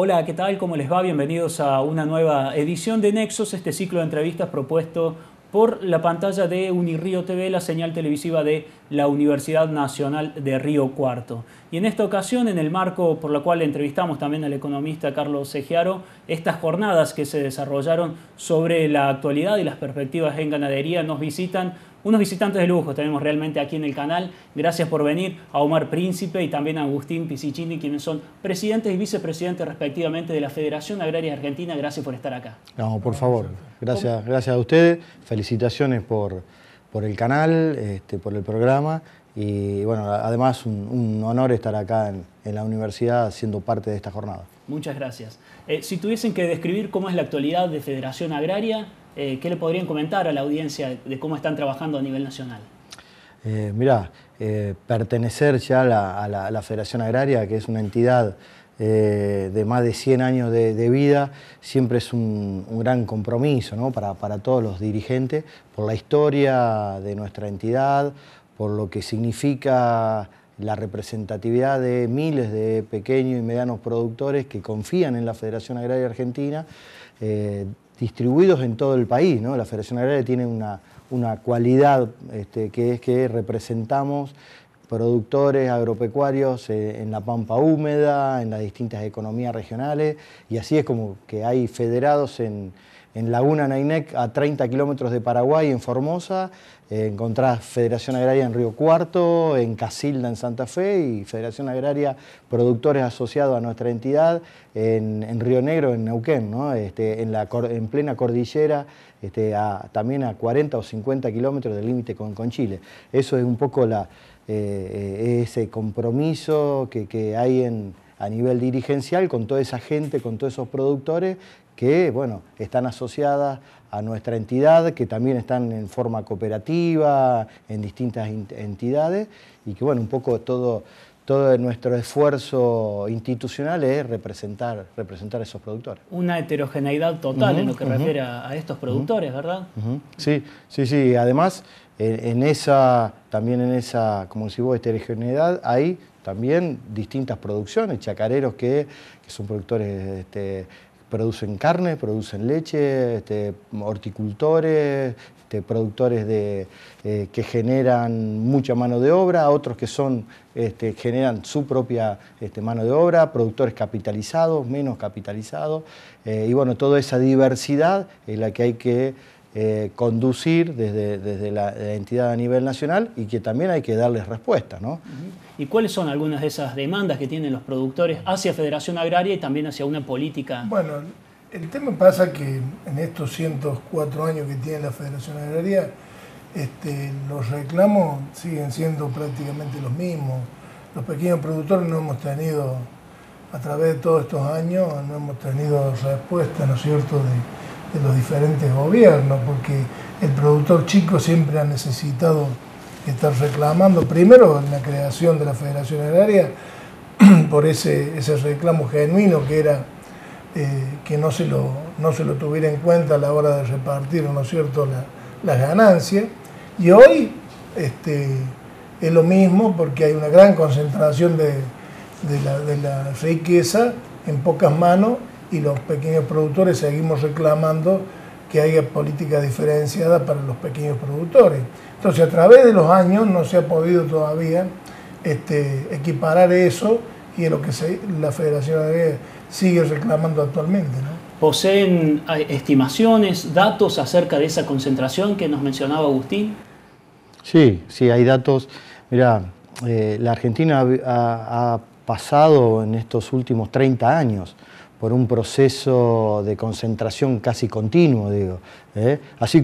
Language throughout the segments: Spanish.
Hola, ¿qué tal? ¿Cómo les va? Bienvenidos a una nueva edición de Nexos, este ciclo de entrevistas propuesto por la pantalla de Unirío TV, la señal televisiva de la Universidad Nacional de Río Cuarto. Y en esta ocasión, en el marco por la cual entrevistamos también al economista Carlos Segiaro, estas jornadas que se desarrollaron sobre la actualidad y las perspectivas en ganadería nos visitan unos visitantes de lujo tenemos realmente aquí en el canal. Gracias por venir a Omar Príncipe y también a Agustín Pisicini, quienes son presidentes y vicepresidentes respectivamente de la Federación Agraria Argentina. Gracias por estar acá. No, por favor. Gracias, gracias a ustedes. Felicitaciones por, por el canal, este, por el programa. Y bueno, además un, honor estar acá en, la universidad siendo parte de esta jornada. Muchas gracias. Eh, si tuviesen que describir cómo es la actualidad de Federación Agraria, eh, ¿qué le podrían comentar a la audiencia de cómo están trabajando a nivel nacional? Eh, mirá, eh, pertenecer ya a la, Federación Agraria, que es una entidad de más de 100 años de, vida, siempre es un, gran compromiso para, para, todos los dirigentes, por la historia de nuestra entidad, por lo que significa la representatividad de miles de pequeños y medianos productores que confían en la Federación Agraria Argentina distribuidos en todo el país. La Federación Agraria tiene una, cualidad este, que es que representamos productores agropecuarios eh, en la pampa húmeda, en las distintas economías regionales, y así es como que hay federados en, en Laguna Nainec, a 30 kilómetros de Paraguay, en Formosa, encontrás Federación Agraria en Río Cuarto, en Casilda en Santa Fe y Federación Agraria Productores Asociados a nuestra entidad en, Río Negro, en Neuquén, este, en, la, en plena cordillera, este, también a 40 o 50 kilómetros del límite con, Chile. Eso es un poco la, eh, eh, ese compromiso que hay en a nivel dirigencial con toda esa gente, con todos esos productores que bueno, están asociadas a nuestra entidad, que también están en forma cooperativa, en distintas entidades, y que bueno, un poco todo, todo nuestro esfuerzo institucional es representar, representar a esos productores. Una heterogeneidad total en lo que refiere a, estos productores, ¿verdad? Sí, sí, sí. Además, en, esa, también en esa, como decís vos, heterogeneidad, hay también distintas producciones, chacareros que, son productores, este, producen carne, producen leche, este, horticultores, este, productores eh, que generan mucha mano de obra, otros que son, generan su propia mano de obra, productores capitalizados, menos capitalizados, eh, y bueno, toda esa diversidad en la que hay que eh, conducir desde, desde la, entidad a nivel nacional y que también hay que darles respuesta. ¿no? ¿Y cuáles son algunas de esas demandas que tienen los productores hacia Federación Agraria y también hacia una política? Bueno, el tema pasa que en estos 104 años que tiene la Federación Agraria, este, los reclamos siguen siendo prácticamente los mismos. Los pequeños productores no hemos tenido, a través de todos estos años, no hemos tenido respuesta, ¿no es cierto?, de, de los diferentes gobiernos, porque el productor chico siempre ha necesitado estar reclamando, primero en la creación de la Federación Agraria, por ese, reclamo genuino que era eh, que no se, lo, no se lo tuviera en cuenta a la hora de repartir, ¿no es cierto?, las ganancias. Y hoy este, es lo mismo porque hay una gran concentración de, la, de la riqueza en pocas manos y los pequeños productores seguimos reclamando que haya política diferenciada para los pequeños productores. Entonces, a través de los años no se ha podido todavía este, equiparar eso y es lo que la Federación Agraria sigue reclamando actualmente. ¿Poseen eh, estimaciones, datos acerca de esa concentración que nos mencionaba Agustín? Sí, sí, hay datos. Mira, eh, la Argentina ha, ha, pasado en estos últimos 30 años por un proceso de concentración casi continuo, digo. ¿eh? Así,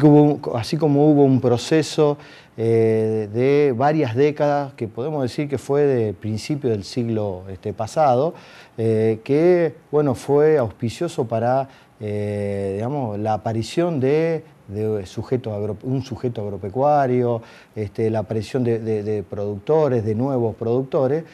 así como hubo un proceso eh, de varias décadas, que podemos decir que fue de principio del siglo este, pasado, eh, que bueno, fue auspicioso para digamos, la aparición de un sujeto agropecuario, este, la aparición de, productores, de nuevos productores,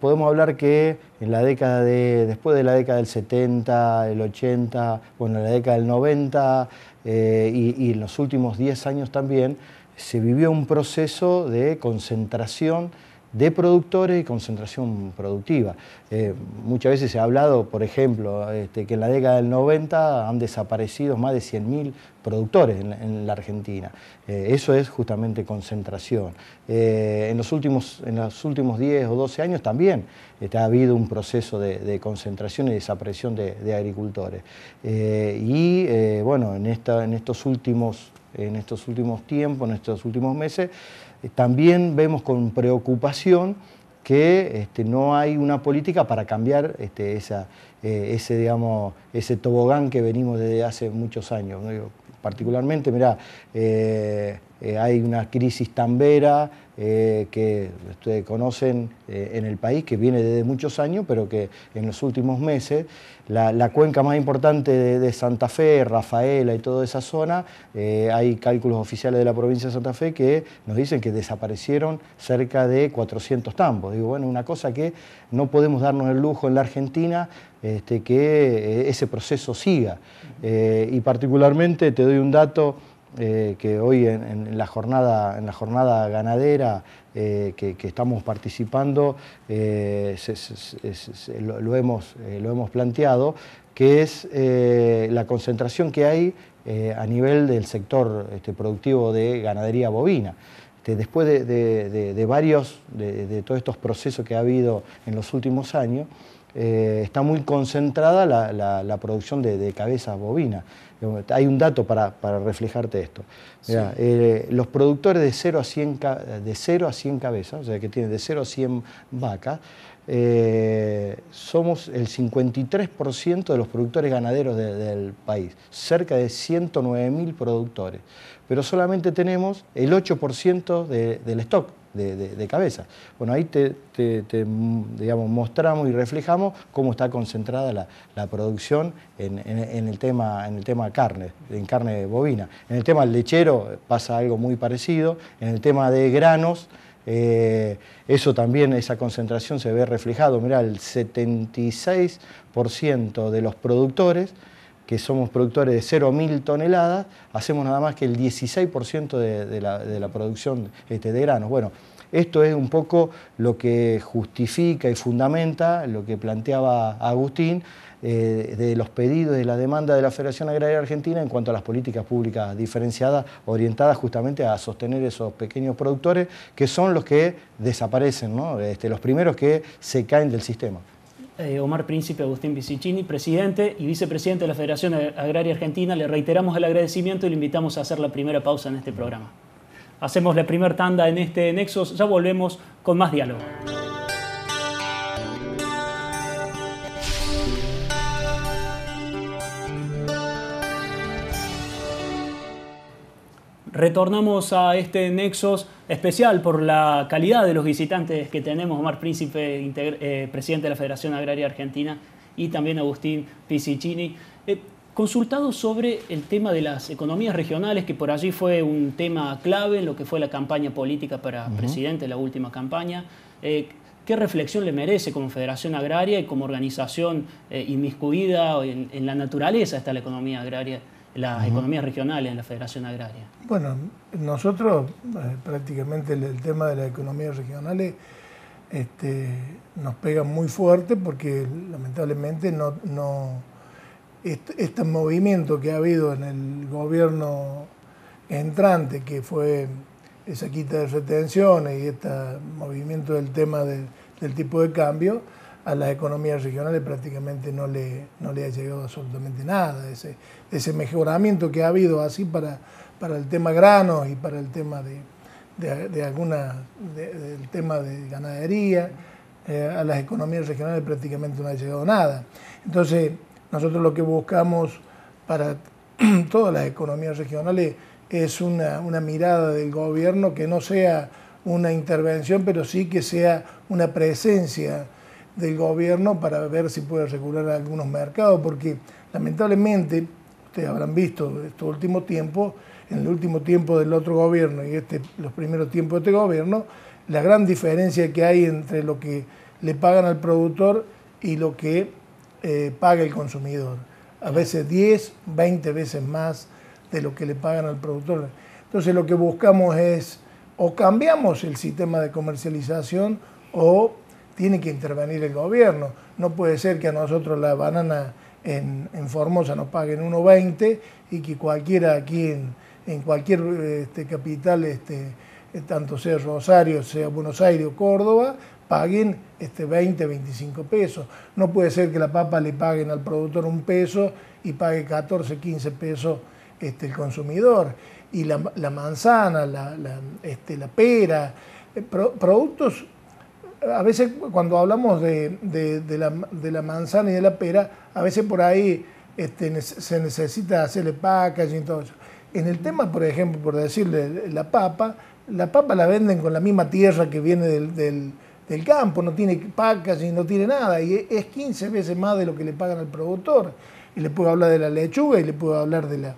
podemos, hablar que en la década de, después de la década del 70, el 80, bueno, la década del 90 eh, y, y en los últimos 10 años también, se vivió un proceso de concentración de productores y concentración productiva. Eh, muchas veces se ha hablado, por ejemplo, este, que en la década del 90 han desaparecido más de 100.000 productores en, la Argentina. Eh, eso es justamente concentración. Eh, en, los últimos, en los últimos 10 o 12 años también ha habido un proceso de, concentración y desaparición de, agricultores. y bueno, en estos últimos en estos últimos tiempos, en estos últimos meses, eh, también vemos con preocupación que este, no hay una política para cambiar este, eh, ese, tobogán que venimos desde hace muchos años. particularmente, mirá, eh, hay una crisis tambera, eh, que ustedes conocen eh, en el país, que viene desde muchos años, pero que en los últimos meses la, cuenca más importante de, Santa Fe, Rafaela y toda esa zona, eh, hay cálculos oficiales de la provincia de Santa Fe que nos dicen que desaparecieron cerca de 400 tambos. Digo, bueno, una cosa que no podemos darnos el lujo en la Argentina este, que ese proceso siga. y particularmente te doy un dato eh, que hoy en, la jornada, ganadera eh, que, estamos participando lo, hemos, planteado, que es eh, la concentración que hay a nivel del sector este, productivo de ganadería bovina este, después de, varios, de, todos estos procesos que ha habido en los últimos años, está muy concentrada la, la producción de, cabezas bovinas. Hay un dato para, reflejarte esto. Eh, los productores de 0, a 100, de 0 a 100 cabezas, o sea, que tienen de 0 a 100 vacas, eh, somos el 53% de los productores ganaderos del país, cerca de 109.000 productores, pero solamente tenemos el 8% del stock de, cabeza. Bueno, ahí te, digamos, mostramos y reflejamos cómo está concentrada la, producción en, el tema, en el tema carne, en carne bovina. En el tema lechero pasa algo muy parecido, en el tema de granos... Eh, eso también, esa concentración se ve reflejado. Mirá, el 76% de los productores que somos productores de 0.000 toneladas, hacemos nada más que el 16% de, la, producción este, de granos. Bueno, esto es un poco lo que justifica y fundamenta lo que planteaba Agustín eh, de los pedidos y la demanda de la Federación Agraria Argentina en cuanto a las políticas públicas diferenciadas, orientadas justamente a sostener esos pequeños productores que son los que desaparecen, este, los primeros que se caen del sistema. Eh, Omar Príncipe Agustín Bicicini, presidente y vicepresidente de la Federación Agraria Argentina. Le reiteramos el agradecimiento y le invitamos a hacer la primera pausa en este programa. Hacemos la primera tanda en este Nexos, ya volvemos con más diálogo. Retornamos a este Nexos especial por la calidad de los visitantes que tenemos, Omar Príncipe, eh, presidente de la Federación Agraria Argentina, y también Agustín Pisicini. Eh, consultado sobre el tema de las economías regionales, que por allí fue un tema clave en lo que fue la campaña política para presidente, la última campaña, eh, ¿qué reflexión le merece como Federación Agraria y como organización inmiscuida en, la naturaleza está la economía agraria? las economías regionales en la Federación Agraria? Bueno, nosotros eh, prácticamente el, tema de las economías regionales este, nos pega muy fuerte porque lamentablemente no, este, movimiento que ha habido en el gobierno entrante, que fue esa quita de retenciones y este movimiento del tema del tipo de cambio, a las economías regionales prácticamente no le, le ha llegado absolutamente nada, ese, ese mejoramiento que ha habido así para, para el tema grano y para el tema de, alguna, del tema de ganadería, eh, a las economías regionales prácticamente no ha llegado nada. Entonces, nosotros lo que buscamos para todas las economías regionales es una, una mirada del gobierno que no sea una intervención, pero sí que sea una presencia del gobierno para ver si puede regular algunos mercados, porque lamentablemente, ustedes habrán visto este último tiempo, en el último tiempo del otro gobierno y este, los primeros tiempos de este gobierno, la gran diferencia que hay entre lo que le pagan al productor y lo que eh, paga el consumidor. A veces 10, 20 veces más de lo que le pagan al productor. Entonces lo que buscamos es o cambiamos el sistema de comercialización o tiene que intervenir el gobierno. No puede ser que a nosotros la banana en, Formosa nos paguen 1,20 y que cualquiera aquí en, cualquier este, capital, este, eh, tanto sea Rosario, sea Buenos Aires o Córdoba, paguen este, 20, 25 pesos. No puede ser que la papa le paguen al productor un peso y pague 14, 15 pesos este, el consumidor. Y la, manzana, la, este, la pera, eh, productos a veces cuando hablamos de, la, manzana y de la pera, a veces por ahí este, se necesita hacerle packaging y todo eso. En el tema, por ejemplo, por decirle la papa, la papa la venden con la misma tierra que viene del, del campo, no tiene packaging, no tiene nada, y e-, es 15 veces más de lo que le pagan al productor. Y le puedo hablar de la lechuga y le puedo hablar de la...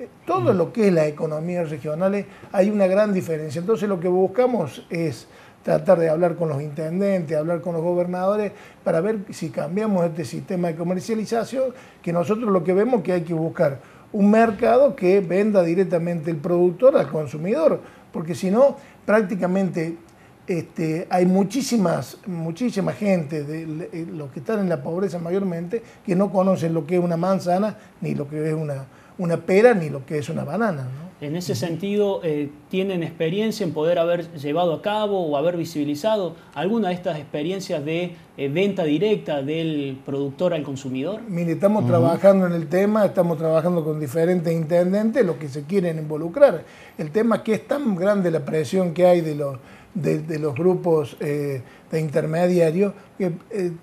Eh, todo mm. lo que es la economía regional, hay una gran diferencia. Entonces lo que buscamos es tratar de hablar con los intendentes, hablar con los gobernadores, para ver si cambiamos este sistema de comercialización, que nosotros lo que vemos es que hay que buscar un mercado que venda directamente el productor al consumidor, porque si no, prácticamente este, hay muchísimas, muchísima gente, de, eh, los que están en la pobreza mayormente, que no conocen lo que es una manzana, ni lo que es una, una pera, ni lo que es una banana en ese sentido, eh, ¿tienen experiencia en poder haber llevado a cabo o haber visibilizado alguna de estas experiencias de eh, venta directa del productor al consumidor? Mire, estamos trabajando en el tema, estamos trabajando con diferentes intendentes, los que se quieren involucrar. El tema es que es tan grande la presión que hay de los, grupos eh, de intermediarios, que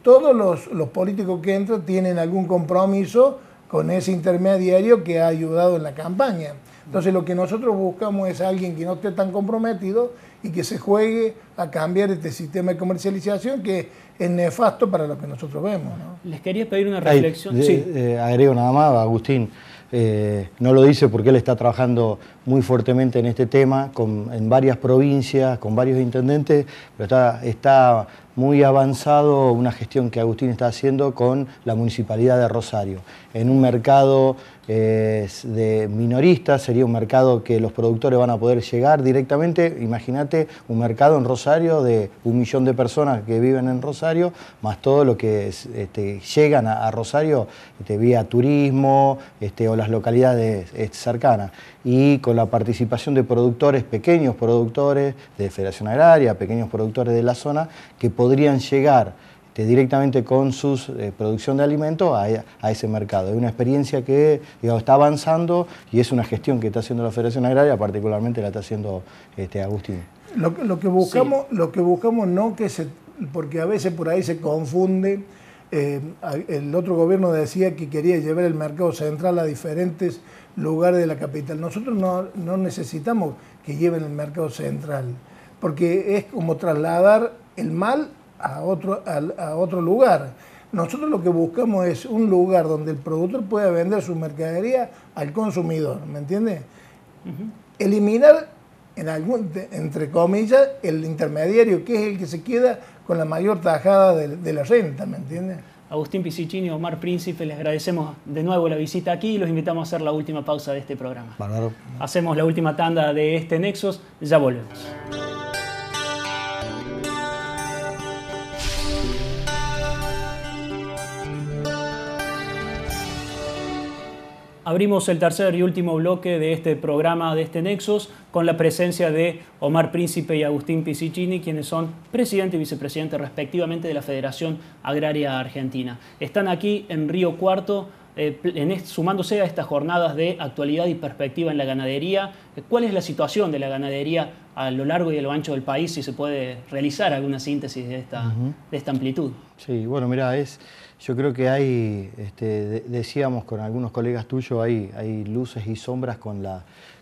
todos los políticos que entran tienen algún compromiso con ese intermediario que ha ayudado en la campaña. Entonces lo que nosotros buscamos es alguien que no esté tan comprometido y que se juegue a cambiar este sistema de comercialización que es nefasto para lo que nosotros vemos. Les quería pedir una reflexión. sí. Eh, agrego nada más, Agustín. Eh, no lo dice porque él está trabajando muy fuertemente en este tema, en varias provincias, con varios intendentes, pero está, está muy avanzado una gestión que Agustín está haciendo con la Municipalidad de Rosario, en un mercado de minoristas, sería un mercado que los productores van a poder llegar directamente. Imagínate un mercado en Rosario de un millón de personas que viven en Rosario, más todo lo que este, llegan a, Rosario este, vía turismo este, o las localidades eh, cercanas. Y con la participación de productores, pequeños productores de Federación Agraria, pequeños productores de la zona, que podrían llegar este, directamente con su eh, producción de alimentos a, ese mercado. Es una experiencia que está avanzando y es una gestión que está haciendo la Federación Agraria, particularmente la está haciendo este, Agustín. Lo, que buscamos, lo que buscamos no que se, porque a veces por ahí se confunde. Eh, el otro gobierno decía que quería llevar el mercado central a diferentes lugares de la capital. Nosotros no, no necesitamos que lleven el mercado central, porque es como trasladar el mal a otro, a, otro lugar. Nosotros lo que buscamos es un lugar donde el productor pueda vender su mercadería al consumidor, ¿me entiendes? Eliminar, en algún, entre comillas, el intermediario, que es el que se queda con la mayor tajada de, la renta, ¿me entiendes? Agustín Pisicini, Omar Príncipe, les agradecemos de nuevo la visita aquí y los invitamos a hacer la última pausa de este programa. Hacemos la última tanda de este Nexos, ya volvemos. Abrimos el tercer y último bloque de este programa, de este Nexos, con la presencia de Omar Príncipe y Agustín Pisicini, quienes son presidente y vicepresidente respectivamente de la Federación Agraria Argentina. Están aquí en Río Cuarto eh, sumándose a estas jornadas de actualidad y perspectiva en la ganadería, eh, ¿cuál es la situación de la ganadería a lo largo y a lo ancho del país, si se puede realizar alguna síntesis de esta, de esta amplitud? Sí, bueno, mira, es, yo creo que hay, este, decíamos con algunos colegas tuyos, hay, hay luces y sombras con,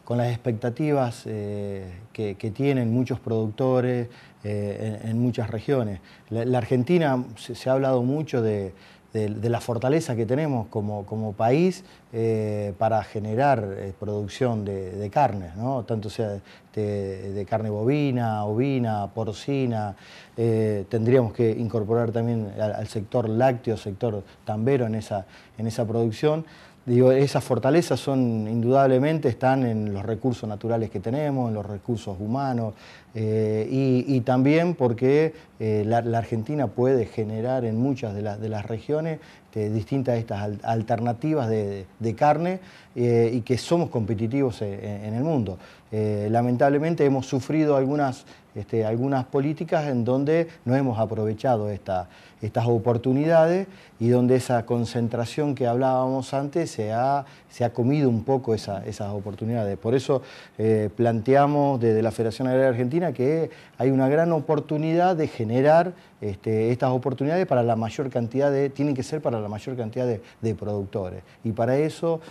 con las expectativas eh, que, tienen muchos productores en, muchas regiones. La, Argentina se ha hablado mucho de de, la fortaleza que tenemos como, país eh, para generar eh, producción de, carnes, tanto sea de, carne bovina, ovina, porcina. Eh, tendríamos que incorporar también al, sector lácteo, sector tambero en esa producción esas fortalezas son indudablemente están en los recursos naturales que tenemos, en los recursos humanos eh, y, también porque eh, la, Argentina puede generar en muchas de, las regiones eh, distintas estas alternativas de, carne y que somos competitivos en el mundo. Eh, lamentablemente hemos sufrido algunas, este, algunas políticas en donde no hemos aprovechado estas oportunidades y donde esa concentración que hablábamos antes se ha, se ha comido un poco esas oportunidades. Por eso eh, planteamos desde la Federación Agraria Argentina que hay una gran oportunidad de generar este, estas oportunidades para la mayor cantidad de, tienen que ser para la mayor cantidad de, de productores. Y para eso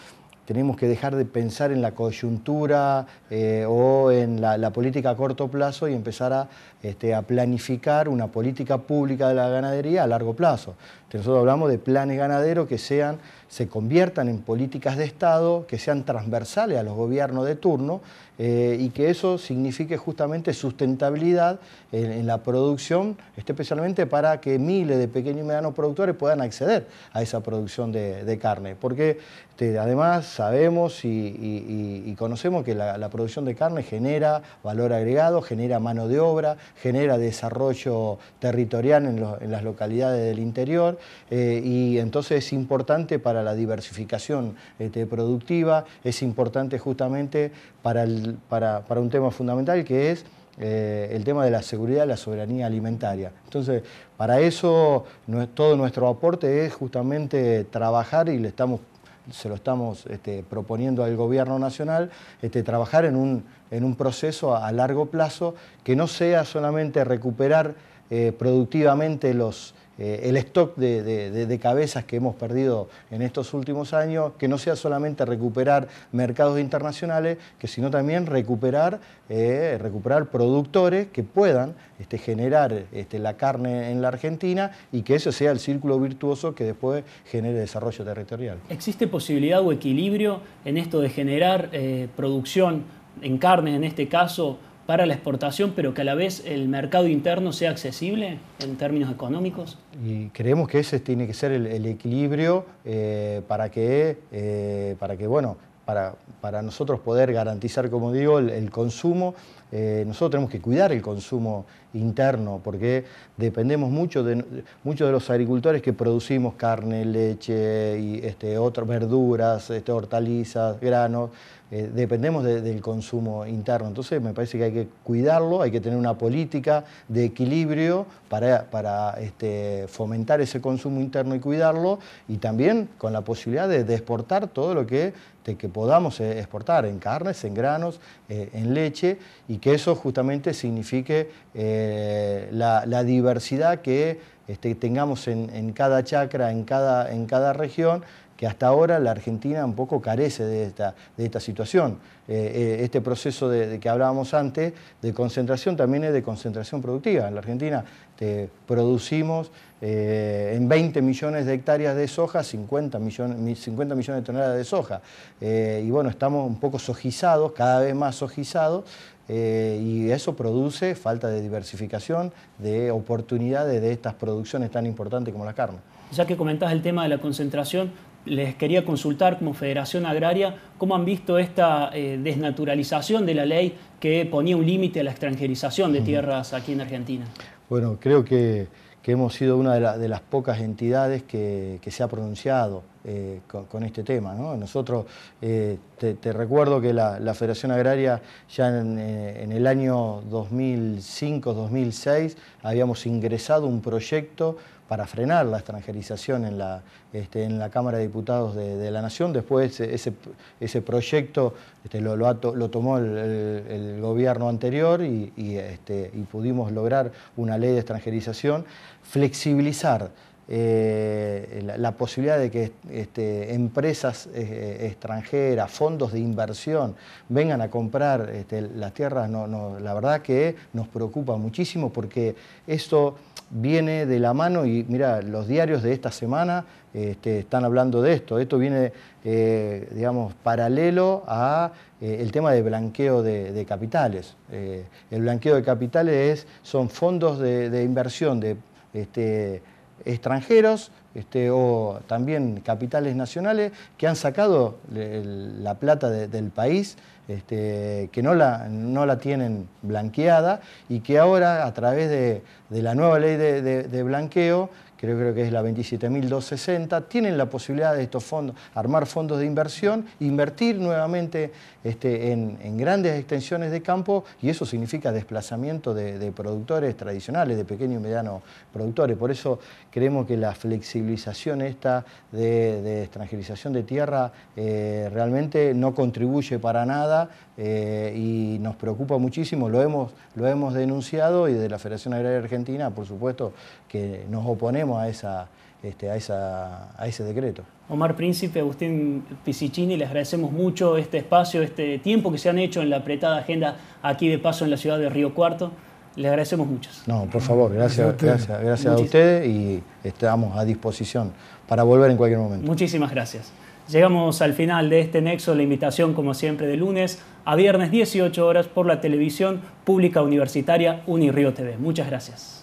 tenemos que dejar de pensar en la coyuntura eh, o en la, política a corto plazo y empezar este, a planificar una política pública de la ganadería a largo plazo que nosotros hablamos de planes ganaderos que sean, se conviertan en políticas de Estado, que sean transversales a los gobiernos de turno eh, y que eso signifique justamente sustentabilidad en, la producción, especialmente para que miles de pequeños y medianos productores puedan acceder a esa producción de, carne. Porque este, además sabemos y, conocemos que la, producción de carne genera valor agregado, genera mano de obra, genera desarrollo territorial en las localidades del interior eh, y entonces es importante para la diversificación este, productiva, es importante justamente para, para, un tema fundamental que es... Eh, el tema de la seguridad, la soberanía alimentaria. Entonces, para eso no, todo nuestro aporte es justamente trabajar y le estamos se lo estamos este, proponiendo al gobierno nacional, este, trabajar en un, en un proceso a, largo plazo que no sea solamente recuperar eh, productivamente los, eh, el stock de, cabezas que hemos perdido en estos últimos años, que no sea solamente recuperar mercados internacionales, que sino también recuperar, eh, recuperar productores que puedan este, generar este, la carne en la Argentina y que ese sea el círculo virtuoso que después genere desarrollo territorial. ¿Existe posibilidad o equilibrio en esto de generar eh, producción en carne, en este caso, para la exportación, pero que a la vez el mercado interno sea accesible en términos económicos? Y creemos que ese tiene que ser el, equilibrio eh, para, que, eh, para que, bueno, para, para, nosotros poder garantizar, como digo, el, consumo. Eh, nosotros tenemos que cuidar el consumo interno porque dependemos mucho de, muchos de los agricultores que producimos carne, leche, y, este, otras verduras, este, hortalizas, granos. Eh, dependemos del consumo interno. Entonces me parece que hay que cuidarlo, hay que tener una política de equilibrio para, este, fomentar ese consumo interno y cuidarlo, y también con la posibilidad de, exportar todo lo que, podamos eh, exportar, en carnes, en granos, eh, en leche, y que eso justamente signifique la, la diversidad que este, tengamos en, cada chacra, en cada, en cada región, que hasta ahora la Argentina un poco carece de esta, de esta situación. Eh, eh, este proceso de, que hablábamos antes de concentración también es de concentración productiva. En la Argentina producimos eh, en 20 millones de hectáreas de soja 50 50 millones de toneladas de soja. y bueno, estamos un poco sojizados, cada vez más sojizados, eh, y eso produce falta de diversificación, de oportunidades de estas producciones tan importantes como la carne. Ya que comentás el tema de la concentración, les quería consultar como Federación Agraria cómo han visto esta eh, desnaturalización de la ley que ponía un límite a la extranjerización de tierras aquí en Argentina. Bueno, creo que, hemos sido una de, las pocas entidades que se ha pronunciado eh, con, este tema. Nosotros, eh, te, recuerdo que la, Federación Agraria ya en, eh, el año 2005-2006 habíamos ingresado un proyecto para frenar la extranjerización en la, este, Cámara de Diputados de, la Nación. Después ese, proyecto este, lo, tomó el, gobierno anterior este, y pudimos lograr una ley de extranjerización, flexibilizar eh, la, posibilidad de que este, empresas eh, extranjeras, fondos de inversión vengan a comprar este, las tierras, la verdad que nos preocupa muchísimo porque esto viene de la mano y mira, los diarios de esta semana este, están hablando de esto. Esto viene, eh, digamos, paralelo al tema de blanqueo de, capitales. el blanqueo de capitales son fondos de, inversión de extranjeros este, o también capitales nacionales que han sacado la plata del país, este, que no la, no la tienen blanqueada y que ahora a través de, la nueva ley de blanqueo creo, que es la 27.260, tienen la posibilidad de estos fondos, armar fondos de inversión, invertir nuevamente este, en, grandes extensiones de campo y eso significa desplazamiento de, productores tradicionales, de pequeños y medianos productores. Por eso creemos que la flexibilización esta de, extranjerización de tierra eh, realmente no contribuye para nada eh, y nos preocupa muchísimo, lo hemos, lo hemos denunciado y de la Federación Agraria Argentina, por supuesto, que nos oponemos a, esa, este, a, a ese decreto. Omar Príncipe, Agustín Pisicini, les agradecemos mucho este espacio, este tiempo que se han hecho en la apretada agenda aquí de paso en la ciudad de Río Cuarto. Les agradecemos mucho. No, por favor, gracias, gracias, a ustedes y estamos a disposición para volver en cualquier momento. Muchísimas gracias. Llegamos al final de este nexo, la invitación como siempre de lunes a viernes 18 horas por la televisión pública universitaria Unirío TV. Muchas gracias.